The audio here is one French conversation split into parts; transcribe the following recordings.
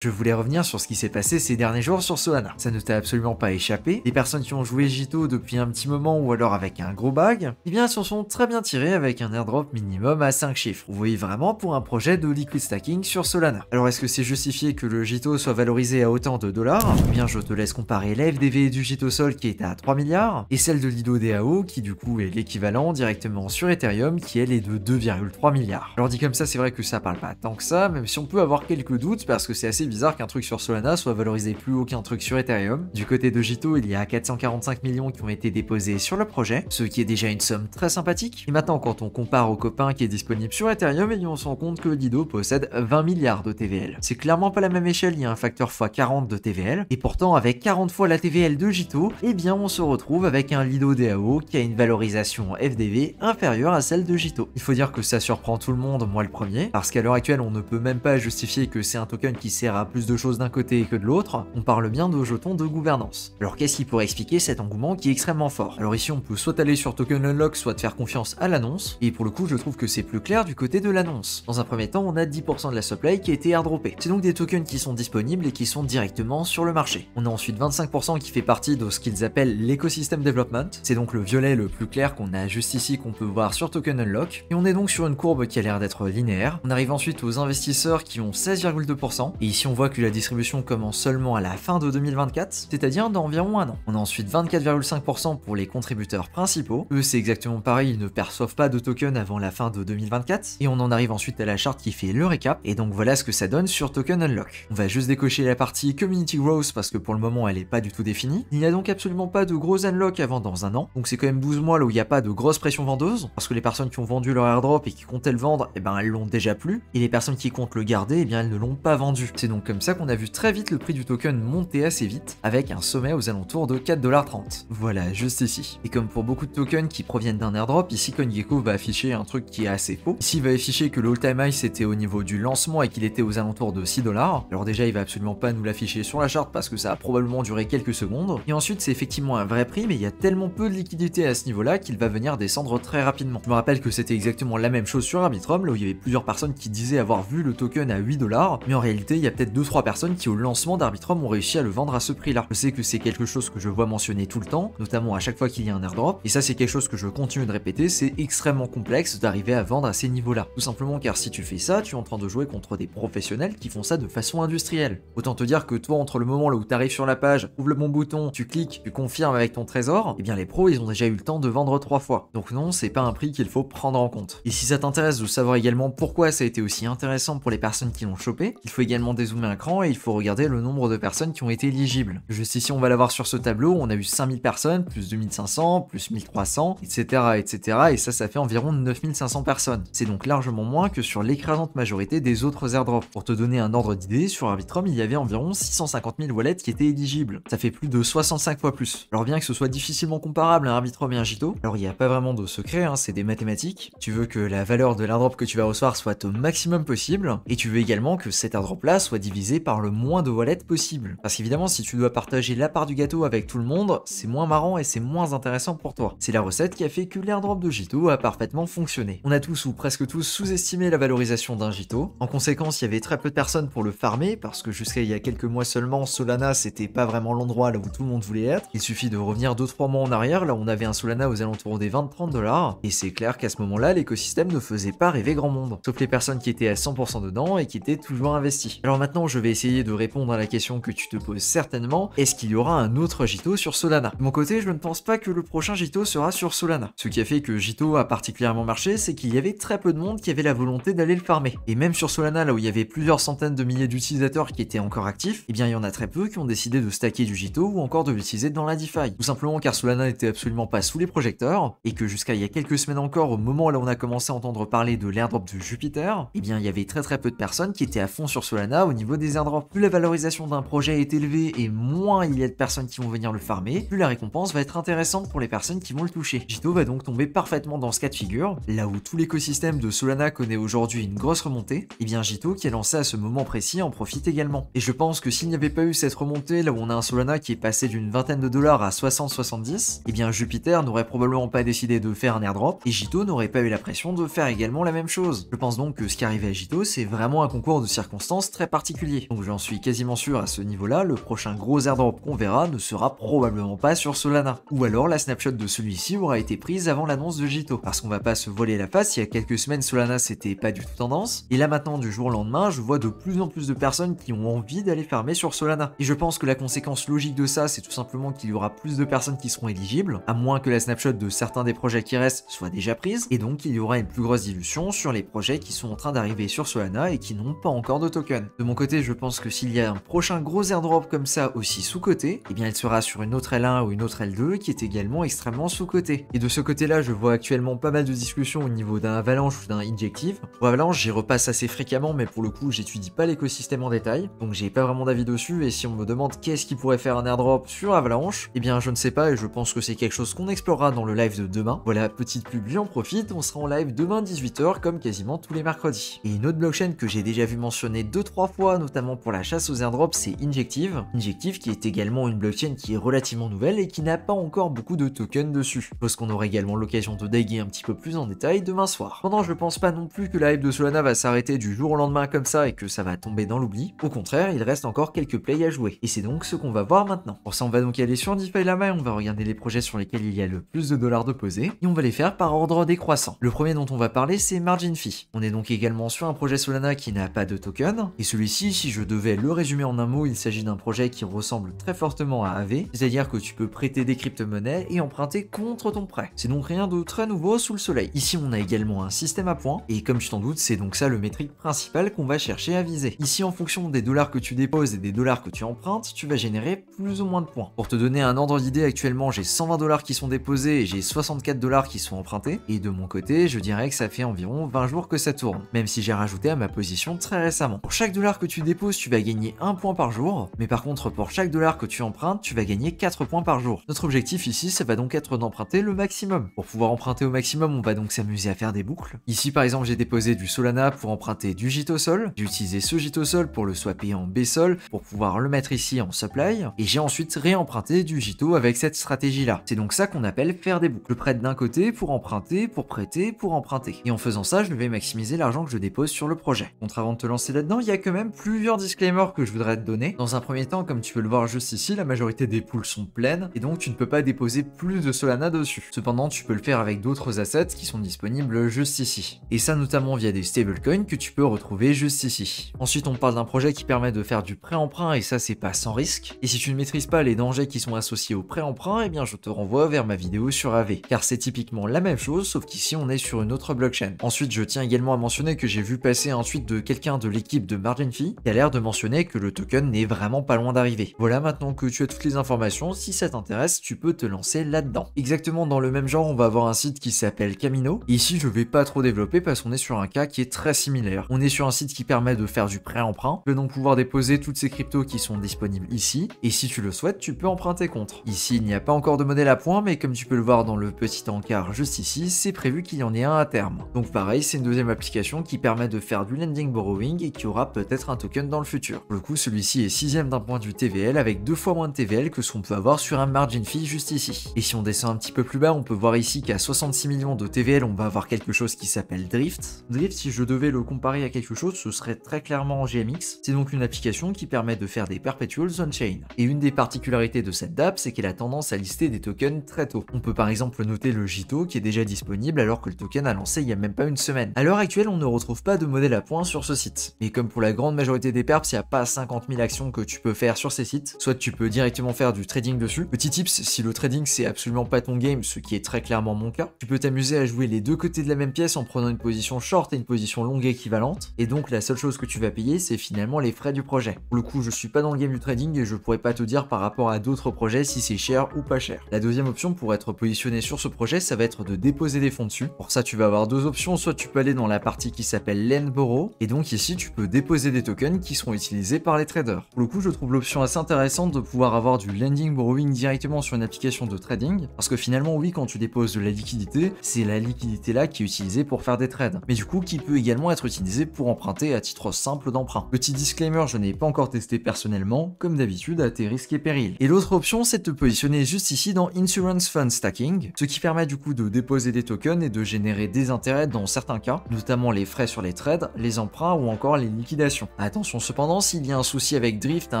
Je voulais revenir sur ce qui s'est passé ces derniers jours sur Solana. Ça ne t'a absolument pas échappé. Les personnes qui ont joué Jito depuis un petit moment ou alors avec un gros bag, eh bien s'en sont très bien tirées avec un airdrop minimum à 5 chiffres. Vous voyez vraiment pour un projet de liquid stacking sur Solana. Alors est-ce que c'est justifié que le Jito soit valorisé à autant de dollars Eh bien je te laisse comparer l'FDV du Jito Sol qui est à 3 milliards et celle de Lido DAO qui du coup est l'équivalent directement sur Ethereum qui elle est de 2,3 milliards. Alors dit comme ça c'est vrai que ça parle pas tant que ça, même si on peut avoir quelques doutes parce que c'est assez bizarre qu'un truc sur Solana soit valorisé plus haut qu'un truc sur Ethereum. Du côté de Jito, il y a 445 millions qui ont été déposés sur le projet, ce qui est déjà une somme très sympathique. Et maintenant, quand on compare au copain qui est disponible sur Ethereum, et on se rend compte que Lido possède 20 milliards de TVL. C'est clairement pas la même échelle, il y a un facteur x40 de TVL, et pourtant avec 40 fois la TVL de Jito, eh bien on se retrouve avec un Lido DAO qui a une valorisation FDV inférieure à celle de Jito. Il faut dire que ça surprend tout le monde, moi le premier, parce qu'à l'heure actuelle on ne peut même pas justifier que c'est un token qui sert à plus de choses d'un côté que de l'autre, on parle bien de jetons de gouvernance. Alors qu'est-ce qui pourrait expliquer cet engouement qui est extrêmement fort Alors ici on peut soit aller sur Token Unlock, soit faire confiance à l'annonce, et pour le coup je trouve que c'est plus clair du côté de l'annonce. Dans un premier temps, on a 10% de la supply qui a été airdroppée. C'est donc des tokens qui sont disponibles et qui sont directement sur le marché. On a ensuite 25% qui fait partie de ce qu'ils appellent l'écosystème development. C'est donc le violet le plus clair qu'on a juste ici qu'on peut voir sur Token Unlock. Et on est donc sur une courbe qui a l'air d'être linéaire. On arrive ensuite aux investisseurs qui ont 16,2%. Et ici on voit que la distribution commence seulement à la fin de 2024, c'est-à-dire dans environ un an. On a ensuite 24,5% pour les contributeurs principaux. Eux, c'est exactement pareil, ils ne perçoivent pas de token avant la fin de 2024. Et on en arrive ensuite à la charte qui fait le récap. Et donc voilà ce que ça donne sur Token Unlock. On va juste décocher la partie Community Growth parce que pour le moment, elle est pas du tout définie. Il n'y a donc absolument pas de gros unlock avant dans un an. Donc c'est quand même 12 mois là où il n'y a pas de grosse pression vendeuse. Parce que les personnes qui ont vendu leur airdrop et qui comptaient le vendre, eh ben elles l'ont déjà plus. Et les personnes qui comptent le garder, eh bien elles ne l'ont pas vendu. C'est comme ça qu'on a vu très vite le prix du token monter assez vite, avec un sommet aux alentours de 4,30$. Voilà, juste ici. Et comme pour beaucoup de tokens qui proviennent d'un airdrop, ici CoinGecko va afficher un truc qui est assez faux. Ici il va afficher que le all-time high c'était au niveau du lancement et qu'il était aux alentours de 6$. Alors déjà il va absolument pas nous l'afficher sur la charte parce que ça a probablement duré quelques secondes. Et ensuite c'est effectivement un vrai prix mais il y a tellement peu de liquidité à ce niveau-là qu'il va venir descendre très rapidement. Je me rappelle que c'était exactement la même chose sur Arbitrum, là où il y avait plusieurs personnes qui disaient avoir vu le token à 8$, mais en réalité il y a peut-être 2-3 personnes qui au lancement d'Arbitrum ont réussi à le vendre à ce prix-là. Je sais que c'est quelque chose que je vois mentionner tout le temps, notamment à chaque fois qu'il y a un airdrop, et ça c'est quelque chose que je continue de répéter, c'est extrêmement complexe d'arriver à vendre à ces niveaux-là. Tout simplement car si tu fais ça, tu es en train de jouer contre des professionnels qui font ça de façon industrielle. Autant te dire que toi, entre le moment là où tu arrives sur la page, ouvre le bon bouton, tu cliques, tu confirmes avec ton trésor, eh bien les pros, ils ont déjà eu le temps de vendre trois fois. Donc non, c'est pas un prix qu'il faut prendre en compte. Et si ça t'intéresse de savoir également pourquoi ça a été aussi intéressant pour les personnes qui l'ont chopé, il faut également dézoomer un cran et il faut regarder le nombre de personnes qui ont été éligibles. Juste ici, on va l'avoir sur ce tableau, on a eu 5000 personnes, plus 2500, plus 1300, etc. etc. et ça, ça fait environ 9500 personnes. C'est donc largement moins que sur l'écrasante majorité des autres airdrops. Pour te donner un ordre d'idée, sur Arbitrum, il y avait environ 650 000 wallets qui étaient éligibles. Ça fait plus de 65 fois plus. Alors bien que ce soit difficilement comparable à Arbitrum et un Gito, alors il n'y a pas vraiment de secret, hein, c'est des mathématiques. Tu veux que la valeur de l'airdrop que tu vas recevoir soit au maximum possible, et tu veux également que cet airdrop-là soit diviser par le moins de wallets possible. Parce qu'évidemment, si tu dois partager la part du gâteau avec tout le monde, c'est moins marrant et c'est moins intéressant pour toi. C'est la recette qui a fait que l'airdrop de Jito a parfaitement fonctionné. On a tous ou presque tous sous-estimé la valorisation d'un Jito. En conséquence, il y avait très peu de personnes pour le farmer parce que jusqu'à il y a quelques mois seulement, Solana c'était pas vraiment l'endroit là où tout le monde voulait être. Il suffit de revenir 2-3 mois en arrière, là on avait un Solana aux alentours des 20-30 dollars. Et c'est clair qu'à ce moment-là, l'écosystème ne faisait pas rêver grand monde. Sauf les personnes qui étaient à 100% dedans et qui étaient toujours investies. Alors maintenant, je vais essayer de répondre à la question que tu te poses certainement. Est-ce qu'il y aura un autre JITO sur Solana De mon côté, je ne pense pas que le prochain JITO sera sur Solana. Ce qui a fait que JITO a particulièrement marché, c'est qu'il y avait très peu de monde qui avait la volonté d'aller le farmer. Et même sur Solana, là où il y avait plusieurs centaines de milliers d'utilisateurs qui étaient encore actifs, eh bien il y en a très peu qui ont décidé de stacker du JITO ou encore de l'utiliser dans la DeFi. Tout simplement car Solana n'était absolument pas sous les projecteurs, et que jusqu'à il y a quelques semaines encore, au moment où on a commencé à entendre parler de l'airdrop de Jupiter, eh bien il y avait très très peu de personnes qui étaient à fond sur Solana niveau des airdrops. Plus la valorisation d'un projet est élevée et moins il y a de personnes qui vont venir le farmer, plus la récompense va être intéressante pour les personnes qui vont le toucher. Jito va donc tomber parfaitement dans ce cas de figure, là où tout l'écosystème de Solana connaît aujourd'hui une grosse remontée, et bien Jito qui est lancé à ce moment précis en profite également. Et je pense que s'il n'y avait pas eu cette remontée là où on a un Solana qui est passé d'une vingtaine de dollars à 60-70, et eh bien Jupiter n'aurait probablement pas décidé de faire un airdrop, et Jito n'aurait pas eu la pression de faire également la même chose. Je pense donc que ce qui arrivait à Jito, c'est vraiment un concours de circonstances très particulier donc j'en suis quasiment sûr à ce niveau-là, le prochain gros airdrop qu'on verra ne sera probablement pas sur Solana. Ou alors la snapshot de celui-ci aura été prise avant l'annonce de Jito. Parce qu'on va pas se voler la face, il y a quelques semaines Solana c'était pas du tout tendance, et là maintenant du jour au lendemain, je vois de plus en plus de personnes qui ont envie d'aller fermer sur Solana. Et je pense que la conséquence logique de ça, c'est tout simplement qu'il y aura plus de personnes qui seront éligibles, à moins que la snapshot de certains des projets qui restent soit déjà prise, et donc il y aura une plus grosse dilution sur les projets qui sont en train d'arriver sur Solana et qui n'ont pas encore de token côté, je pense que s'il y a un prochain gros airdrop comme ça aussi sous-côté, eh bien il sera sur une autre L1 ou une autre L2 qui est également extrêmement sous-côté. Et de ce côté-là, je vois actuellement pas mal de discussions au niveau d'un Avalanche ou d'un Injective. Pour Avalanche, j'y repasse assez fréquemment, mais pour le coup, j'étudie pas l'écosystème en détail, donc j'ai pas vraiment d'avis dessus, et si on me demande qu'est-ce qui pourrait faire un airdrop sur Avalanche, eh bien je ne sais pas, et je pense que c'est quelque chose qu'on explorera dans le live de demain. Voilà, petite pub, lui en profite, on sera en live demain 18h, comme quasiment tous les mercredis. Et une autre blockchain que j'ai déjà vu mentionner 2-3 fois notamment pour la chasse aux airdrops, c'est Injective. Injective qui est également une blockchain qui est relativement nouvelle et qui n'a pas encore beaucoup de tokens dessus. Parce qu'on aura également l'occasion de daguer un petit peu plus en détail demain soir. Pendant, je pense pas non plus que la hype de Solana va s'arrêter du jour au lendemain comme ça et que ça va tomber dans l'oubli. Au contraire, il reste encore quelques plays à jouer. Et c'est donc ce qu'on va voir maintenant. Pour ça, on va donc aller sur DeFi Lama et on va regarder les projets sur lesquels il y a le plus de dollars de poser Et on va les faire par ordre décroissant. Le premier dont on va parler, c'est Margin Fee. On est donc également sur un projet Solana qui n'a pas de token. Et celui-ci Ici, si je devais le résumer en un mot, il s'agit d'un projet qui ressemble très fortement à AV, c'est-à-dire que tu peux prêter des crypto-monnaies et emprunter contre ton prêt. C'est donc rien de très nouveau sous le soleil. Ici, on a également un système à points, et comme tu t'en doutes, c'est donc ça le métrique principal qu'on va chercher à viser. Ici, en fonction des dollars que tu déposes et des dollars que tu empruntes, tu vas générer plus ou moins de points. Pour te donner un ordre d'idée, actuellement, j'ai 120 dollars qui sont déposés et j'ai 64 dollars qui sont empruntés, et de mon côté, je dirais que ça fait environ 20 jours que ça tourne, même si j'ai rajouté à ma position très récemment. Pour chaque dollar que tu déposes, tu vas gagner un point par jour, mais par contre pour chaque dollar que tu empruntes, tu vas gagner 4 points par jour. Notre objectif ici, ça va donc être d'emprunter le maximum. Pour pouvoir emprunter au maximum, on va donc s'amuser à faire des boucles. Ici par exemple, j'ai déposé du Solana pour emprunter du Sol. j'ai utilisé ce Sol pour le swapper en B-Sol, pour pouvoir le mettre ici en supply, et j'ai ensuite réemprunté du Jito avec cette stratégie-là. C'est donc ça qu'on appelle faire des boucles. Je prête d'un côté pour emprunter, pour prêter, pour emprunter. Et en faisant ça, je vais maximiser l'argent que je dépose sur le projet. Contre avant de te lancer là-dedans, il y a quand même plusieurs disclaimers que je voudrais te donner. Dans un premier temps, comme tu peux le voir juste ici, la majorité des poules sont pleines et donc tu ne peux pas déposer plus de Solana dessus. Cependant, tu peux le faire avec d'autres assets qui sont disponibles juste ici. Et ça notamment via des stablecoins que tu peux retrouver juste ici. Ensuite, on parle d'un projet qui permet de faire du prêt-emprunt et ça, c'est pas sans risque. Et si tu ne maîtrises pas les dangers qui sont associés au prêt-emprunt, eh bien je te renvoie vers ma vidéo sur AV. Car c'est typiquement la même chose, sauf qu'ici on est sur une autre blockchain. Ensuite, je tiens également à mentionner que j'ai vu passer un tweet de quelqu'un de l'équipe de Margin il a l'air de mentionner que le token n'est vraiment pas loin d'arriver. Voilà maintenant que tu as toutes les informations, si ça t'intéresse, tu peux te lancer là-dedans. Exactement dans le même genre, on va avoir un site qui s'appelle Camino. Ici, je vais pas trop développer parce qu'on est sur un cas qui est très similaire. On est sur un site qui permet de faire du prêt-emprunt, peux donc pouvoir déposer toutes ces cryptos qui sont disponibles ici, et si tu le souhaites, tu peux emprunter contre. Ici, il n'y a pas encore de modèle à point, mais comme tu peux le voir dans le petit encart juste ici, c'est prévu qu'il y en ait un à terme. Donc pareil, c'est une deuxième application qui permet de faire du lending borrowing et qui aura peut-être token dans le futur. Pour le coup, celui-ci est sixième d'un point du TVL avec deux fois moins de TVL que ce qu'on peut avoir sur un margin fee juste ici. Et si on descend un petit peu plus bas, on peut voir ici qu'à 66 millions de TVL, on va avoir quelque chose qui s'appelle Drift. Drift, si je devais le comparer à quelque chose, ce serait très clairement en GMX. C'est donc une application qui permet de faire des perpetuals on-chain. Et une des particularités de cette dApp c'est qu'elle a tendance à lister des tokens très tôt. On peut par exemple noter le JITO qui est déjà disponible alors que le token a lancé il y a même pas une semaine. À l'heure actuelle, on ne retrouve pas de modèle à points sur ce site. Mais comme pour la grande majorité des perps, il n'y a pas 50 000 actions que tu peux faire sur ces sites. Soit tu peux directement faire du trading dessus. Petit tips, si le trading c'est absolument pas ton game, ce qui est très clairement mon cas, tu peux t'amuser à jouer les deux côtés de la même pièce en prenant une position short et une position longue équivalente. Et donc la seule chose que tu vas payer, c'est finalement les frais du projet. Pour le coup, je suis pas dans le game du trading et je pourrais pas te dire par rapport à d'autres projets si c'est cher ou pas cher. La deuxième option pour être positionné sur ce projet, ça va être de déposer des fonds dessus. Pour ça, tu vas avoir deux options. Soit tu peux aller dans la partie qui s'appelle l'end Borrow. Et donc ici, tu peux déposer des tokens qui seront utilisés par les traders. Pour le coup, je trouve l'option assez intéressante de pouvoir avoir du lending borrowing directement sur une application de trading, parce que finalement, oui, quand tu déposes de la liquidité, c'est la liquidité là qui est utilisée pour faire des trades, mais du coup, qui peut également être utilisée pour emprunter à titre simple d'emprunt. Petit disclaimer, je n'ai pas encore testé personnellement, comme d'habitude, à tes risques et périls. Et l'autre option, c'est de te positionner juste ici dans Insurance Fund Stacking, ce qui permet du coup de déposer des tokens et de générer des intérêts dans certains cas, notamment les frais sur les trades, les emprunts ou encore les liquidations. Attention cependant, s'il y a un souci avec Drift à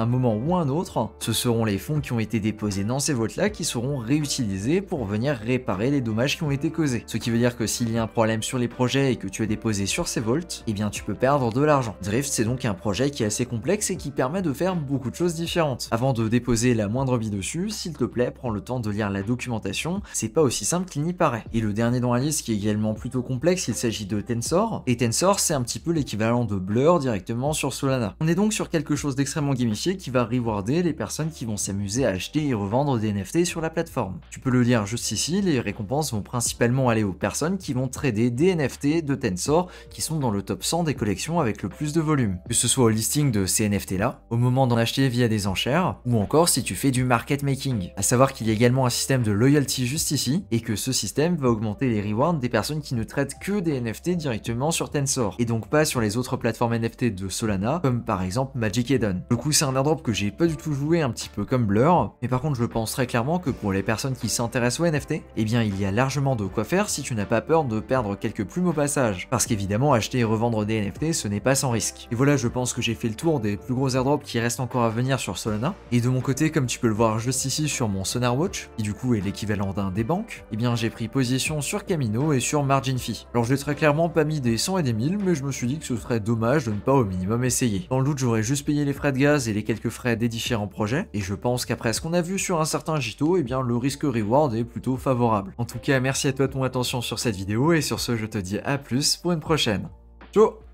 un moment ou un autre, ce seront les fonds qui ont été déposés dans ces vaults là qui seront réutilisés pour venir réparer les dommages qui ont été causés. Ce qui veut dire que s'il y a un problème sur les projets et que tu as déposé sur ces vaults, eh bien tu peux perdre de l'argent. Drift c'est donc un projet qui est assez complexe et qui permet de faire beaucoup de choses différentes. Avant de déposer la moindre vie dessus, s'il te plaît, prends le temps de lire la documentation, c'est pas aussi simple qu'il n'y paraît. Et le dernier dans la liste qui est également plutôt complexe, il s'agit de Tensor. Et Tensor c'est un petit peu l'équivalent de Blur directement sur Solana. On est donc sur quelque chose d'extrêmement gamifié qui va rewarder les personnes qui vont s'amuser à acheter et revendre des NFT sur la plateforme. Tu peux le lire juste ici, les récompenses vont principalement aller aux personnes qui vont trader des NFT de Tensor qui sont dans le top 100 des collections avec le plus de volume. Que ce soit au listing de ces NFT là, au moment d'en acheter via des enchères, ou encore si tu fais du market making. À savoir qu'il y a également un système de loyalty juste ici, et que ce système va augmenter les rewards des personnes qui ne traitent que des NFT directement sur Tensor, et donc pas sur les autres plateformes NFT de Solana comme par exemple Magic Eden. Du coup, c'est un airdrop que j'ai pas du tout joué, un petit peu comme Blur, mais par contre, je pense très clairement que pour les personnes qui s'intéressent aux NFT, eh bien, il y a largement de quoi faire si tu n'as pas peur de perdre quelques plumes au passage. Parce qu'évidemment, acheter et revendre des NFT, ce n'est pas sans risque. Et voilà, je pense que j'ai fait le tour des plus gros airdrops qui restent encore à venir sur Solana. Et de mon côté, comme tu peux le voir juste ici sur mon Sonar Watch, qui du coup est l'équivalent d'un des banques, eh bien, j'ai pris position sur Camino et sur Margin Fee. Alors, j'ai très clairement pas mis des 100 et des 1000, mais je me suis dit que ce serait dommage de ne pas au minimum dans le doute, j'aurais juste payé les frais de gaz et les quelques frais des différents projets, et je pense qu'après ce qu'on a vu sur un certain JITO, eh bien le risque-reward est plutôt favorable. En tout cas, merci à toi de ton attention sur cette vidéo, et sur ce, je te dis à plus pour une prochaine. Ciao